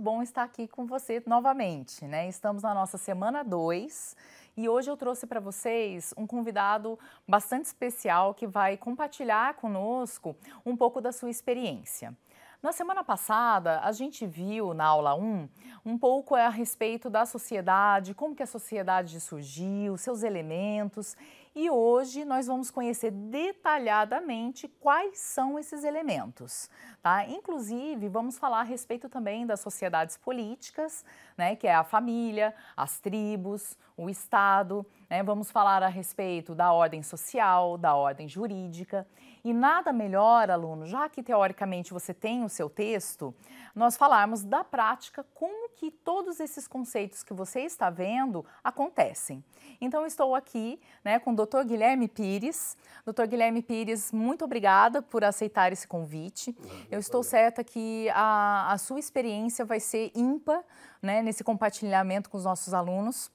bom estar aqui com você novamente, né? Estamos na nossa semana 2 e hoje eu trouxe para vocês um convidado bastante especial que vai compartilhar conosco um pouco da sua experiência. Na semana passada, a gente viu na aula 1 um pouco a respeito da sociedade, como que a sociedade surgiu, seus elementos e hoje nós vamos conhecer detalhadamente quais são esses elementos. Tá? Inclusive, vamos falar a respeito também das sociedades políticas, né, que é a família, as tribos, o Estado. Né? Vamos falar a respeito da ordem social, da ordem jurídica. E nada melhor, aluno, já que teoricamente você tem o seu texto, nós falarmos da prática como que todos esses conceitos que você está vendo acontecem. Então, estou aqui né, com o Dr. Guilherme Pires. Dr. Guilherme Pires, muito obrigada por aceitar esse convite. Eu estou certa que a, a sua experiência vai ser ímpar né, nesse compartilhamento com os nossos alunos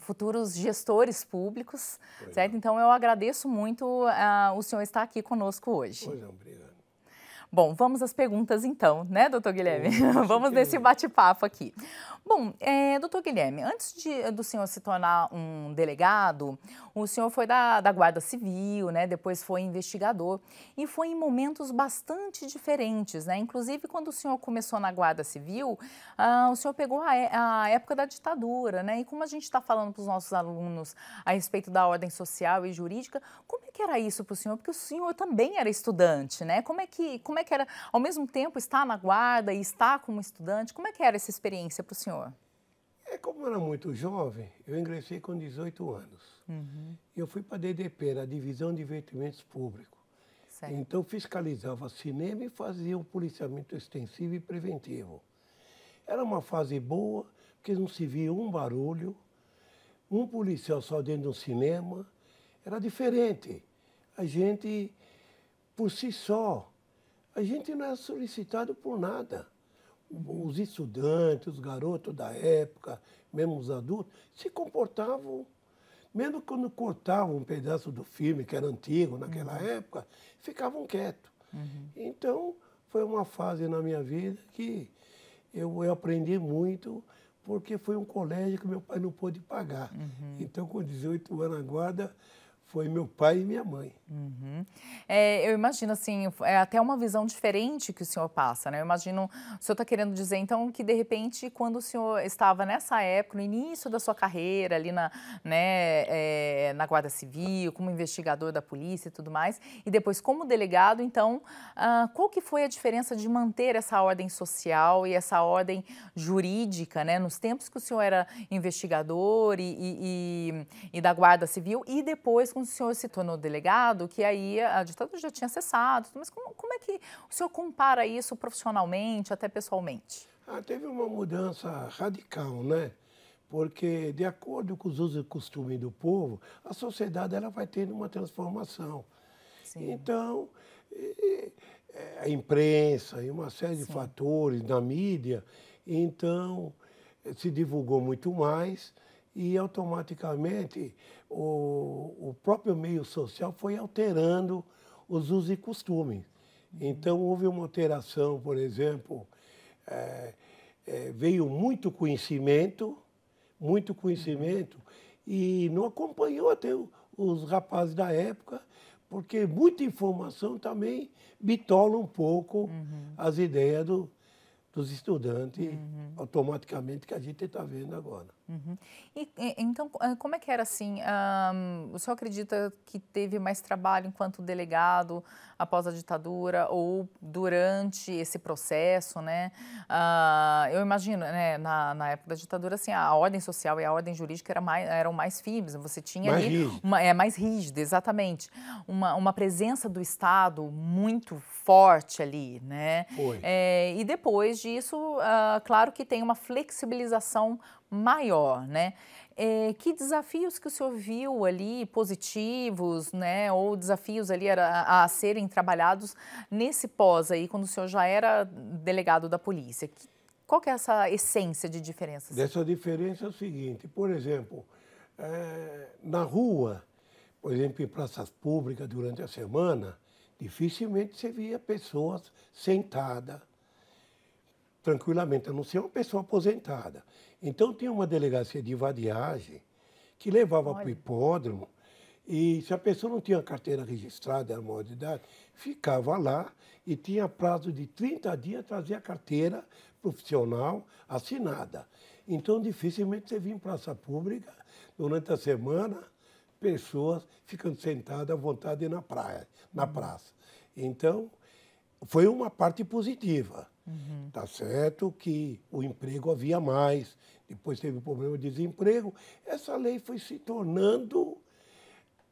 futuros gestores públicos, certo? Então eu agradeço muito uh, o senhor estar aqui conosco hoje. Pois não, obrigado. Bom, vamos às perguntas então, né, doutor Guilherme? É, vamos nesse bate-papo aqui. Bom, é, doutor Guilherme, antes de, do senhor se tornar um delegado, o senhor foi da, da Guarda Civil, né, depois foi investigador e foi em momentos bastante diferentes, né? Inclusive, quando o senhor começou na Guarda Civil, ah, o senhor pegou a, a época da ditadura, né? E como a gente está falando para os nossos alunos a respeito da ordem social e jurídica, como é que era isso para o senhor? Porque o senhor também era estudante, né? Como é que, como é como é que era, ao mesmo tempo, estar na guarda e estar como estudante? Como é que era essa experiência para o senhor? É, como eu era muito jovem, eu ingressei com 18 anos. Uhum. Eu fui para a DDP, na Divisão de Investimentos Públicos. Certo. Então, fiscalizava cinema e fazia o um policiamento extensivo e preventivo. Era uma fase boa, porque não se via um barulho, um policial só dentro de um cinema. Era diferente. A gente, por si só, a gente não é solicitado por nada. Os estudantes, os garotos da época, mesmo os adultos, se comportavam. Mesmo quando cortavam um pedaço do filme, que era antigo naquela uhum. época, ficavam quietos. Uhum. Então, foi uma fase na minha vida que eu, eu, aprendi muito, porque foi um colégio que meu pai não pôde pagar. Uhum. Então, com 18 anos na guarda, foi meu pai e minha mãe. Uhum. É, eu imagino, assim, é até uma visão diferente que o senhor passa, né? Eu imagino, o senhor está querendo dizer, então, que de repente, quando o senhor estava nessa época, no início da sua carreira, ali na, né, é, na Guarda Civil, como investigador da polícia e tudo mais, e depois como delegado, então, ah, qual que foi a diferença de manter essa ordem social e essa ordem jurídica, né? Nos tempos que o senhor era investigador e, e, e, e da Guarda Civil e depois quando o senhor se tornou delegado, que aí a ditadura já tinha cessado, mas como, como é que o senhor compara isso profissionalmente, até pessoalmente? Ah, teve uma mudança radical, né? Porque, de acordo com os usos e costumes do povo, a sociedade ela vai tendo uma transformação. Sim. Então, e, é, a imprensa e uma série Sim. de fatores na mídia, então se divulgou muito mais e automaticamente o, o próprio meio social foi alterando os usos e costumes. Então houve uma alteração, por exemplo, é, é, veio muito conhecimento, muito conhecimento, e não acompanhou até os rapazes da época, porque muita informação também bitola um pouco uhum. as ideias do, dos estudantes uhum. automaticamente que a gente está vendo agora. Uhum. E, então, eh, como é que era assim? Um, o senhor acredita que teve mais trabalho enquanto delegado após a ditadura ou durante esse processo, né? Uh, eu imagino, né, na, na, época da ditadura, assim, a ordem social e a ordem jurídica era mais, eram mais firmes, você tinha mais ali... Rígido. Uma, é, mais rígida, exatamente. Uma, uma presença do Estado muito forte ali, né? Foi. É, e depois disso, uh, claro que tem uma flexibilização maior, né? É, que desafios que o senhor viu ali, positivos, né, ou desafios ali a, a serem trabalhados nesse pós aí, quando o senhor já era delegado da polícia? Qual que é essa essência de diferença? Dessa diferença é o seguinte, por exemplo, é, na rua, por exemplo, em praças públicas durante a semana, dificilmente você via pessoas sentadas tranquilamente, a não ser uma pessoa aposentada. Então tinha uma delegacia de vadiagem que levava para o hipódromo e se a pessoa não tinha carteira registrada, era maior de idade, ficava lá e tinha prazo de 30 dias trazer a carteira profissional assinada. Então, dificilmente você vinha em praça pública durante a semana pessoas ficando sentadas à vontade na praia, na uhum. praça. Então, foi uma parte positiva. Uhum. Tá certo que o emprego havia mais, depois teve o problema de desemprego. Essa lei foi se tornando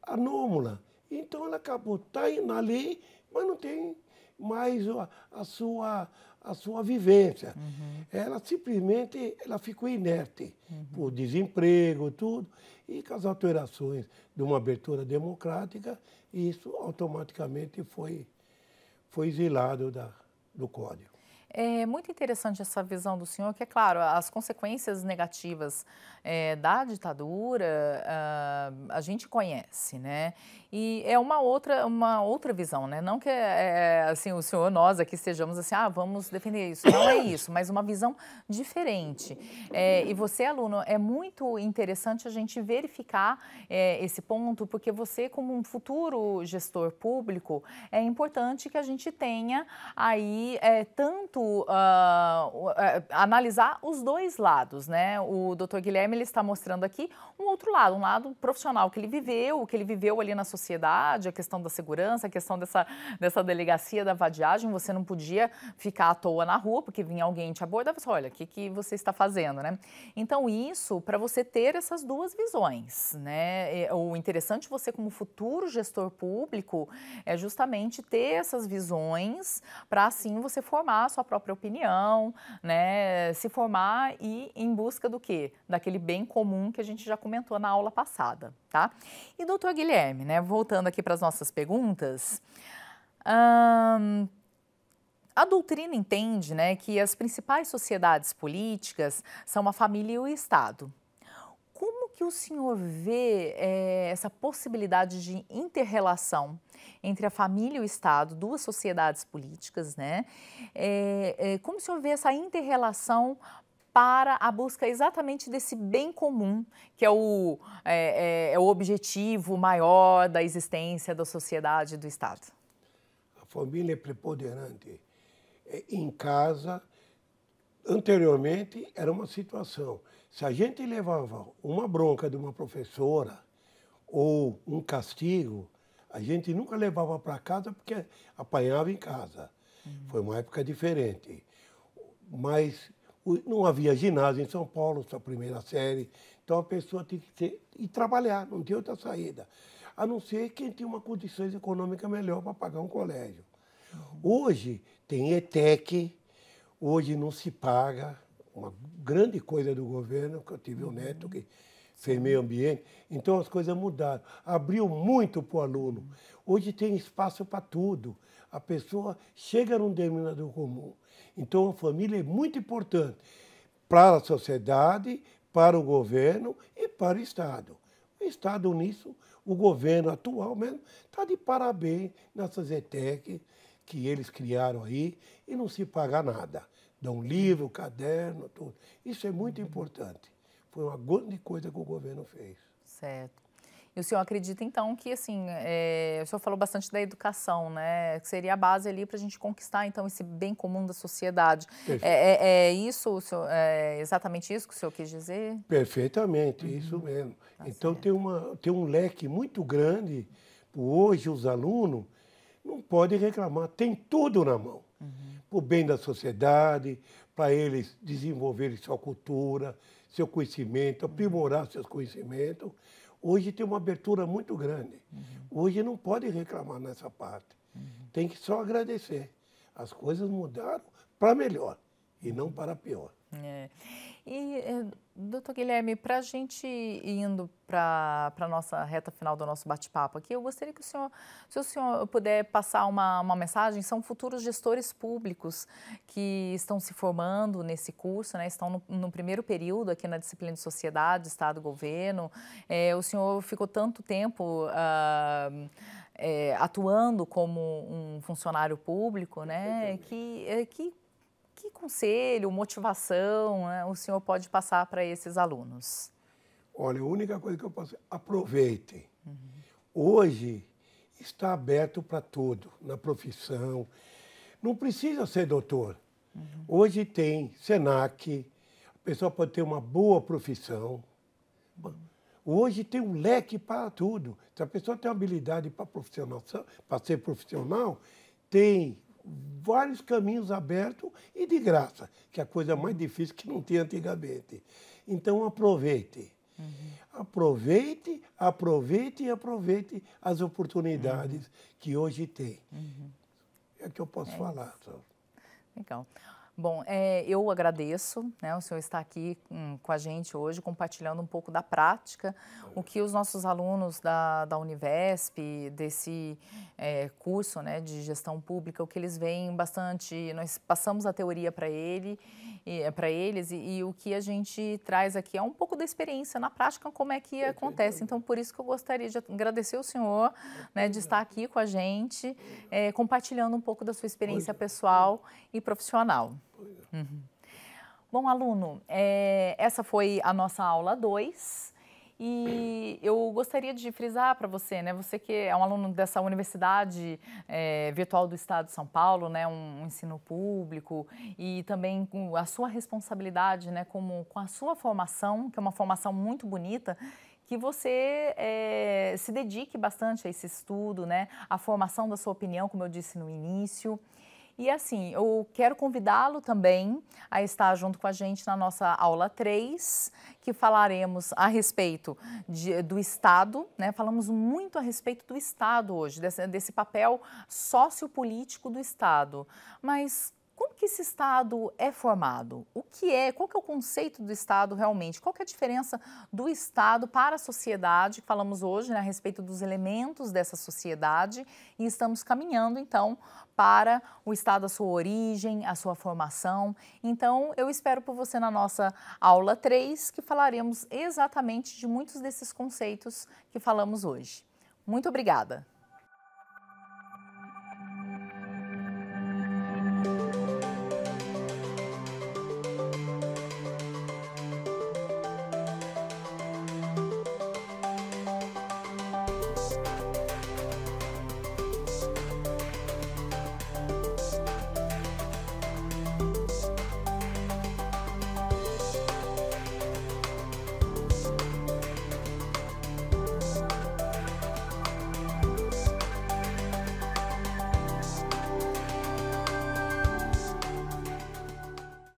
anômala. Então ela acabou, tá na lei, mas não tem mais a, a sua, a sua vivência. Uhum. Ela simplesmente ela ficou inerte uhum. por desemprego, tudo. E com as alterações de uma abertura democrática, isso automaticamente foi, foi exilado da, do código. É muito interessante essa visão do senhor, que é claro, as consequências negativas é, da ditadura a, ah, a, gente conhece, né? E é uma outra, uma outra visão, né? Não que é, assim, o senhor, nós aqui sejamos assim, ah, vamos defender isso. Não é isso, mas uma visão diferente. É, e você, aluno, é muito interessante a gente verificar é, esse ponto, porque você, como um futuro gestor público, é importante que a gente tenha aí é, tanto uh, uh, analisar os dois lados, né? O doutor Guilherme ele está mostrando aqui um outro lado, um lado profissional que ele viveu, o que ele viveu ali na sociedade, a questão da segurança, a questão dessa, dessa delegacia da vadiagem, você não podia ficar à toa na rua porque vinha alguém te abordar, você assim, olha, o que, que você está fazendo, né? Então isso, para você ter essas duas visões, né? É, o interessante você como futuro gestor público é justamente ter essas visões para assim você formar a sua própria própria opinião, né? Se formar e em busca do quê? Daquele bem comum que a gente já comentou na aula passada, tá? E doutor Guilherme, né? Voltando aqui para as nossas perguntas. Hum, a doutrina entende né, que as principais sociedades políticas são a família e o Estado que o senhor vê é, essa possibilidade de interrelação entre a família e o Estado, duas sociedades políticas, né? É, é, como o senhor vê essa interrelação para a busca exatamente desse bem comum, que é o, é, é o objetivo maior da existência da sociedade e do Estado? A família é preponderante. É, em casa, anteriormente, era uma situação. Se a gente levava uma bronca de uma professora ou um castigo, a gente nunca levava para casa porque apanhava em casa. Uhum. Foi uma época diferente. Mas não havia ginásio em São Paulo, sua primeira série. Então a pessoa tinha que ter, trabalhar, não tinha outra saída. A não ser quem tinha uma condições econômicas melhor para pagar um colégio. Uhum. Hoje tem ETEC, hoje não se paga uma grande coisa do governo, que eu tive um neto que fez meio ambiente. Então as coisas mudaram. Abriu muito para o aluno. Hoje tem espaço para tudo. A pessoa chega num denominador comum. Então a família é muito importante para a sociedade, para o governo e para o Estado. O Estado nisso, o governo atual mesmo, está de parabéns nessa ZETEC que eles criaram aí e não se paga nada dão livro, caderno, tudo. Isso é muito importante. Foi uma grande coisa que o governo fez. Certo. E o senhor acredita, então, que, assim, é, o senhor falou bastante da educação, né? Que seria a base ali para a gente conquistar, então, esse bem comum da sociedade. É, é, é, isso, senhor, é exatamente isso que o senhor quis dizer? Perfeitamente, uhum. isso mesmo. Tá então, tem, uma, tem um leque muito grande. Hoje, os alunos não podem reclamar, tem tudo na mão uhum. para o bem da sociedade, para eles desenvolverem sua cultura, seu conhecimento, uhum. aprimorar seus conhecimentos. Hoje tem uma abertura muito grande. Uhum. Hoje não pode reclamar nessa parte. Uhum. Tem que só agradecer. As coisas mudaram para melhor e não para pior. É. E, eh, doutor Guilherme, para a gente indo para a nossa reta final do nosso bate-papo aqui, eu gostaria que o senhor, se o senhor puder passar uma, uma mensagem, são futuros gestores públicos que estão se formando nesse curso, né, estão no, no primeiro período aqui na disciplina de sociedade, Estado, Governo. É, o senhor ficou tanto tempo... é, atuando como um funcionário público, né? Que, eh, que que conselho, motivação né, o senhor pode passar para esses alunos? Olha, a única coisa que eu posso. Aproveitem. Uhum. Hoje está aberto para tudo, na profissão. Não precisa ser doutor. Uhum. Hoje tem SENAC, a pessoa pode ter uma boa profissão. Hoje tem um leque para tudo. Se a pessoa tem habilidade para ser profissional, tem vários caminhos abertos e de graça, que é a coisa mais difícil que não tinha antigamente. Então aproveite. Uhum. Aproveite, aproveite e aproveite as oportunidades uhum. que hoje tem. Uhum. É o que eu posso é falar. Isso. Legal. Bom, é, eu agradeço, né, o senhor está aqui hum, com a gente hoje, compartilhando um pouco da prática, o que os nossos alunos da, da Univesp, desse é, curso né, de gestão pública, o que eles veem bastante, nós passamos a teoria para ele, é, para eles, e, e, o que a gente traz aqui é um pouco da experiência na prática, como é que acontece. Então, por isso que eu gostaria de agradecer o senhor né, de estar aqui com a gente, é, compartilhando um pouco da sua experiência é. pessoal e profissional. Uhum. Bom, aluno, é, essa foi a nossa aula 2. E eu gostaria de frisar para você, né? Você que é um aluno dessa Universidade é, Virtual do Estado de São Paulo, né? Um, um, ensino público e também com a sua responsabilidade, né? Como com a sua formação, que é uma formação muito bonita, que você é, se dedique bastante a esse estudo, né? A formação da sua opinião, como eu disse no início. E assim, eu quero convidá-lo também a estar junto com a gente na nossa aula 3, que falaremos a respeito de, do Estado, né? Falamos muito a respeito do Estado hoje, desse, desse papel sociopolítico do Estado. Mas como que esse Estado é formado? O que é? Qual que é o conceito do Estado realmente? Qual que é a diferença do Estado para a sociedade? Falamos hoje né, a respeito dos elementos dessa sociedade e estamos caminhando, então, para o Estado, a sua origem, a sua formação. Então, eu espero por você na nossa aula 3, que falaremos exatamente de muitos desses conceitos que falamos hoje. Muito obrigada! podcast.